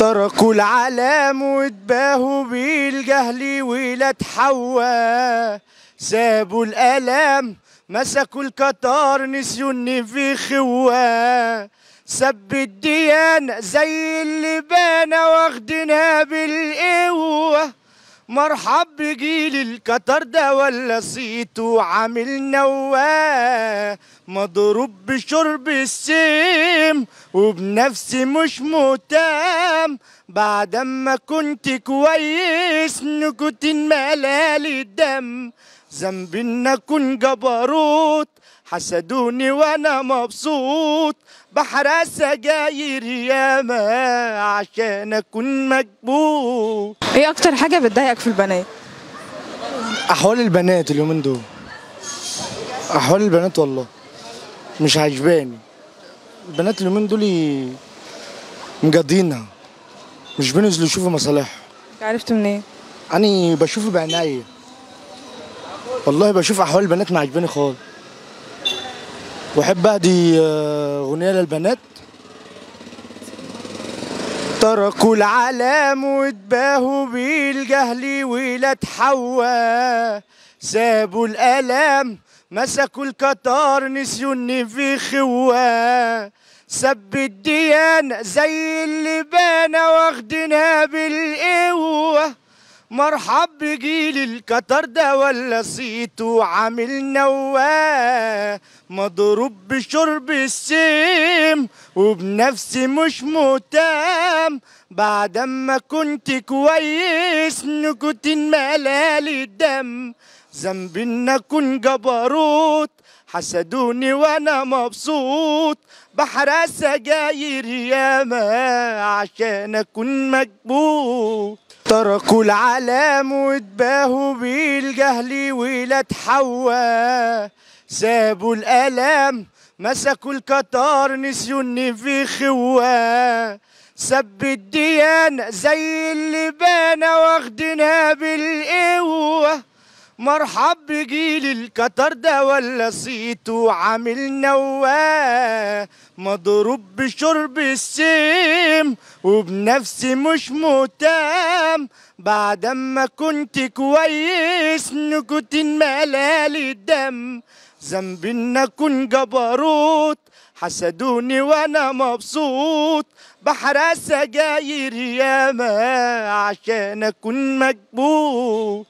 تركوا العلام واتباهوا بالجهل ولاد حواء سابوا الالام مسكوا القطار نسيوا ان في خوا سب الديانة زي اللي بانا واخدنا بالقوة مرحب بجيل القطر ده ولا صيته عامل نواه مضروب بشرب السيم وبنفسي مش متام بعد ما كنت كويس نكوتين ملالي الدم ذنبي ان اكون جبروت حسدوني وانا مبسوط بحرق سجاير ياما عشان اكون مكبوت ايه اكتر حاجه بتضايقك في البنات احوال البنات اليومين دول احوال البنات والله مش عجباني البنات اليومين دول مقضينها مش بينزلوا يشوفوا مصالحهم عرفت منين؟ إيه؟ أنا بشوفه بعناية والله بشوف أحوال البنات ما عجباني خالص وأحب أهدي آه، أغنية للبنات تركوا العالم واتباهوا بالجهل ولا تحوى سابوا الآلام مسكوا القطار نسيوا في خواه سب الديان زي اللي بانا واخدنا بالقوة مرحب بجيل القطر ده ولا صيته عامل نواه مضروب بشرب السيم وبنفسي مش متام بعد ما كنت كويس نكت ملال الدم ذنب ان اكون جبروت حسدوني وانا مبسوط بحرق سجاير ياما عشان اكون مكبوت تركوا العلام واتباهوا بالجهل ولا تحوى سابوا الالام مسكوا القطار نسيوا في النفيخ سب الديانة زي اللي بانا واخدنا بالقوة مرحب بجيل القطر ده ولا صيته عامل نواه مضروب بشرب السيم وبنفسي مش مهتم بعد ما كنت كويس نكت ملالي الدم ذنبي ان اكون جبروت حسدوني وانا مبسوط بحرق سجاير ياما عشان اكون مكبوت